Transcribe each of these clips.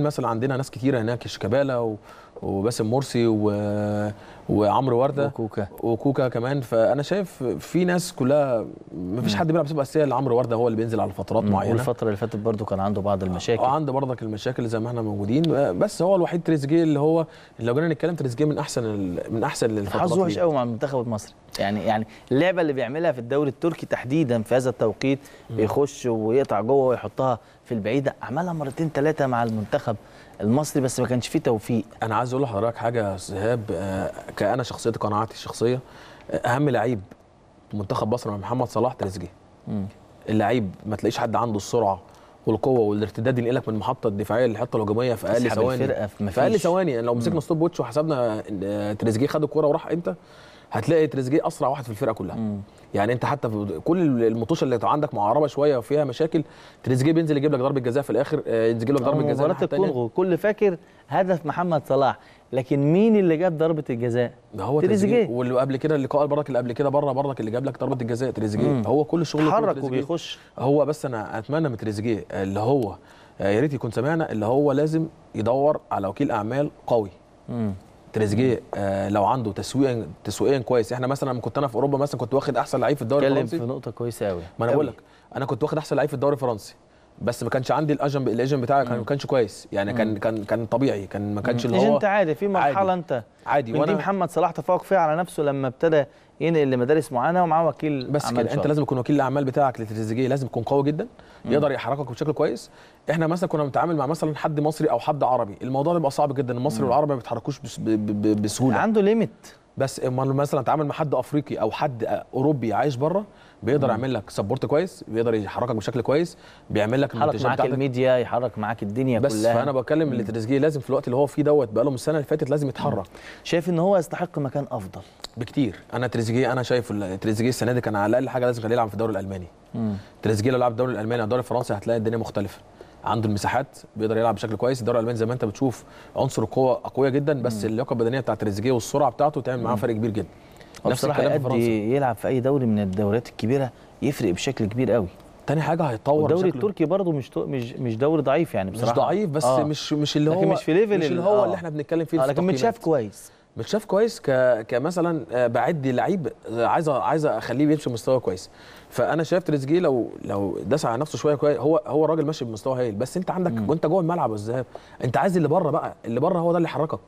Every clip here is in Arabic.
مثلا عندنا ناس كتيره هناك شيكابالا وباسم مرسي و... وعمرو ورده وكوكا وكوكا كمان فانا شايف في ناس كلها ما فيش حد بيلعب سبق اساسيه لعمرو ورده هو اللي بينزل على فترات معينه والفتره اللي فاتت برده كان عنده بعض المشاكل اه عنده برضك المشاكل زي ما احنا موجودين بس هو الوحيد تريزيجيه اللي هو لو جينا نتكلم تريزيجيه من احسن ال... من احسن الفترات حظه وحش قوي مع المنتخب المصري يعني يعني اللعبه اللي بيعملها في الدوري التركي تحديدا في هذا التوقيت بيخش ويقطع جوه ويحطها في البعيده عملها مرتين ثلاثه مع المنتخب المصري بس ما كانش فيه توفيق انا عايز اقول لحضرتك حاجه يا سهاب آه، كانا شخصيتي قناعاتي الشخصيه آه، اهم لعيب منتخب مصر مع محمد صلاح تريزيجيه اللعيب ما تلاقيش حد عنده السرعه والقوه والارتداد ينقلك من المحطه الدفاعيه للحته الهجوميه في اقل ثواني في اقل ثواني يعني لو مسكنا ستوب ووتش وحسبنا آه، تريزيجيه خد الكوره وراح امتى هتلاقي تريزيجيه اسرع واحد في الفرقه كلها مم. يعني انت حتى في كل المطوشه اللي عندك معربه شويه وفيها مشاكل تريزيجيه بينزل يجيب لك ضربه جزاء في الاخر آه، يجيب لك ضربه جزاء مباراه الكونغو كل فاكر هدف محمد صلاح لكن مين اللي جاب ضربه الجزاء ده هو تريزيجيه واللي قبل كده اللقاء برضك اللي قبل كده بره برك اللي جاب لك ضربه الجزاء تريزيجيه هو كل شغله اتحرك وبيخش هو بس انا اتمنى من تريزيجيه اللي هو آه، يا ريت يكون سمعنا اللي هو لازم يدور على وكيل اعمال قوي تريزيجيه آه، لو عنده تسويقيا تسويقيا كويس احنا مثلا لما كنت انا في اوروبا مثلا كنت واخد احسن لعيب في الدوري الفرنسي اتكلم في نقطه كويسه قوي ما انا بقول لك انا كنت واخد احسن لعيب في الدوري الفرنسي بس ما كانش عندي الاجن الايجنت بتاعي كان ما كانش كويس يعني كان كان كان طبيعي كان ما كانش اللي هو انت عادي في مرحله عادي. انت عادي ودي محمد صلاح تفوق فيها على نفسه لما ابتدى ينقل لمدارس معينه ومعاه وكيل بس كده انت لازم يكون وكيل الاعمال بتاعك لتريزيجيه لازم يكون قوي جدا مم. يقدر يحركك بشكل كويس احنا مثلا كنا بنتعامل مع مثلا حد مصري او حد عربي الموضوع ده بيبقى صعب جدا المصري والعربي ما بيتحركوش بسهوله عنده ليميت بس اما مثلا اتعامل مع حد افريقي او حد اوروبي عايش بره بيقدر يعمل لك سبورت كويس بيقدر يحركك بشكل كويس بيعمل لك يحرك معاك الميديا يحرك معاك الدنيا بس كلها بس فانا بتكلم ان تريزيجيه لازم في الوقت اللي هو فيه دوت بقاله من السنه اللي فاتت لازم يتحرك شايف ان هو يستحق مكان افضل بكتير انا تريزيجيه انا شايف تريزيجيه السنه دي كان على الاقل حاجه لازم يخليه يلعب في الدوري الالماني تريزيجيه لو لعب الدوري الالماني او الدوري الفرنسي هتلاقي الدنيا مختلفه عنده المساحات بيقدر يلعب بشكل كويس الدوري الالماني زي ما انت بتشوف عنصر القوه قويه جدا بس اللياقه البدنيه بتاعت تريزيجيه والسرعه بتاعته تعمل معاه فرق كبير جدا نفس الكلام في فرنسا يلعب في اي دوري من الدوريات الكبيره يفرق بشكل كبير قوي تاني حاجه هيتطور الدوري التركي برضه مش مش مش دوري ضعيف يعني بصراحه مش ضعيف بس آه. مش مش اللي هو لكن مش في ليفل مش اللي هو آه. اللي احنا بنتكلم فيه آه لكن متشاف كويس بتشاف كويس ك... كمثلا آه، بعدي لعيب آه، عايز عايز اخليه يمشي بمستوى كويس فانا شايف تريزيجيه لو لو داس على نفسه شويه كويس هو هو الراجل ماشي بمستوى هايل بس انت عندك وانت جوه الملعب والذهاب انت عايز اللي بره بقى اللي بره هو ده اللي يحركك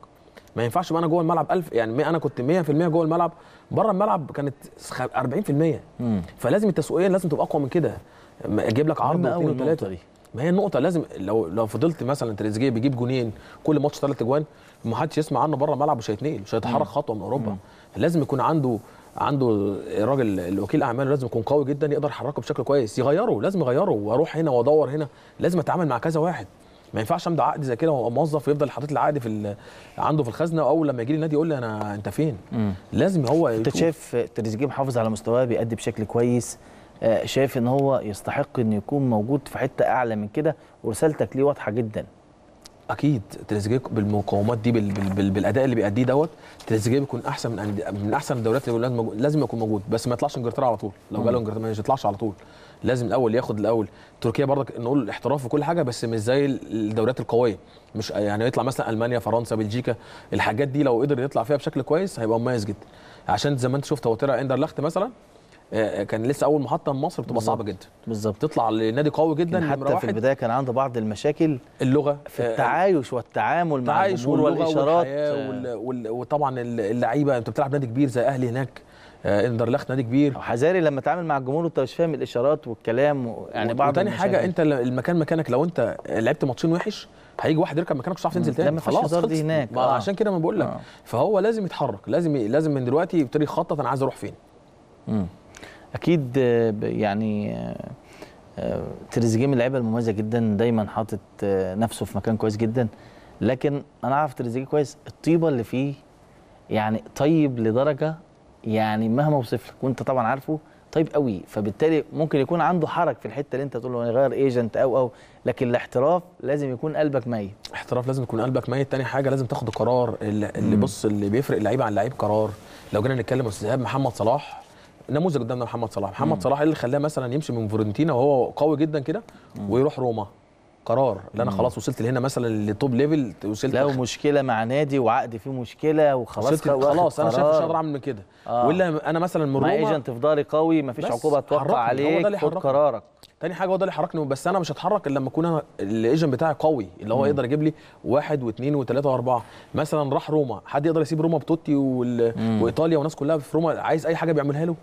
ما ينفعش بقى انا جوه الملعب 1000 يعني انا كنت 100% جوه الملعب بره الملعب كانت 40% مم. فلازم التسويقيه لازم تبقى اقوى من كده اجيب لك عرض واثنين وثلاثه ما هي النقطة لازم لو لو فضلت مثلا تريزيجيه بيجيب جونين كل ماتش ثلاث اجوان ما حدش يسمع عنه بره الملعب مش هيتنقل مش هيتحرك خطوة من أوروبا لازم يكون عنده عنده الراجل الوكيل اعماله لازم يكون قوي جدا يقدر يحركه بشكل كويس يغيره لازم يغيره واروح هنا وادور هنا لازم اتعامل مع كذا واحد ما ينفعش امضي عقد زي كده وابقى موظف ويفضل حاطط لي عقد في عنده في الخزنه واول لما يجي لي النادي يقول لي انا انت فين؟ مم. لازم هو انت شايف تريزيجيه محافظ على مستواه بيأدي بشكل كويس آه، شايف ان هو يستحق ان يكون موجود في حته اعلى من كده ورسالتك ليه واضحه جدا اكيد تريزيجيه بالمقاومات دي بال بال بال بالاداء اللي بيأديه دوت تريزيجيه بيكون احسن من من احسن الدوريات اللي لازم موجود. لازم يكون موجود بس ما يطلعش انجلترا على طول لو جاله انجلترا ما يطلعش على طول لازم الاول ياخد الاول تركيا برضك نقول الاحتراف وكل حاجه بس مش زي الدوريات القويه مش آه، يعني يطلع مثلا المانيا فرنسا بلجيكا الحاجات دي لو قدر يطلع فيها بشكل كويس هيبقى مميز جدا عشان زي ما انت شفت هو طلع اندرلخت مثلا آه، كان لسه اول محطه من مصر بتبقى صعبه جدا بالظبط تطلع لنادي قوي جدا يعني حتى في البدايه كان عنده بعض المشاكل اللغه في آه، التعايش والتعامل مع الجمهور والاشارات وطبعا اللعيبه انت بتلعب نادي كبير زي اهلي هناك آه، اندرلخت نادي كبير وحذاري لما تعامل مع الجمهور وانت مش فاهم الاشارات والكلام يعني بعض تاني حاجه انت المكان مكانك لو انت لعبت ماتشين وحش هيجي واحد يركب مكانك مش هتعرف تنزل تاني خلاص دي هناك آه. عشان كده ما بقول لك آه. فهو لازم يتحرك لازم لازم من دلوقتي يبتدي يخطط انا عايز اروح فين امم اكيد يعني آه، تريزيجيه من اللعيبه المميزه جدا دايما حاطط آه، نفسه في مكان كويس جدا لكن انا عارف تريزيجيه كويس الطيبه اللي فيه يعني طيب لدرجه يعني مهما اوصف لك وانت طبعا عارفه طيب قوي فبالتالي ممكن يكون عنده حرج في الحته اللي انت تقول له غير ايجنت او او لكن الاحتراف لازم يكون قلبك ميت احتراف لازم يكون قلبك ميت تاني حاجه لازم تاخد قرار اللي, اللي بص اللي بيفرق اللعيب عن لعيب قرار لو جينا نتكلم استاذ محمد صلاح نموذج قدامنا محمد صلاح محمد مم. صلاح اللي خلاه مثلا يمشي من فورنتينا وهو قوي جدا كده ويروح روما قرار اللي انا خلاص وصلت لهنا مثلا لتوب ليفل وصلت لو مشكله مع نادي وعقد فيه مشكله وخلاص خلاص انا شايف مش هقدر اعمل من كده آه. ولا انا مثلا من روما ايجنت في قوي مفيش عقوبه توقع عليك خد قرارك تاني حاجه هو ده اللي حركني بس انا مش هتحرك الا لما اكون انا الايجنت بتاعي قوي اللي هو يقدر يجيب لي واحد واثنين وثلاثه واربعه مثلا راح روما حد يقدر يسيب روما بتوتي وايطاليا والناس كلها في روما عايز اي حاجه بيعملها له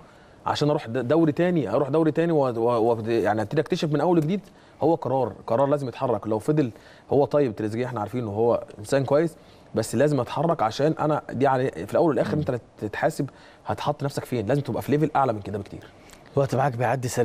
عشان اروح دوري تاني اروح دوري تاني و... و... يعني ابتدي اكتشف من اول جديد هو قرار قرار لازم يتحرك لو فضل هو طيب تريزيجيه احنا عارفين هو انسان كويس بس لازم اتحرك عشان انا دي علي يعني في الاول والاخر انت تتحاسب هتحط نفسك فين لازم تبقى في ليفل اعلى من كده بكتير الوقت معاك بيعدي سريع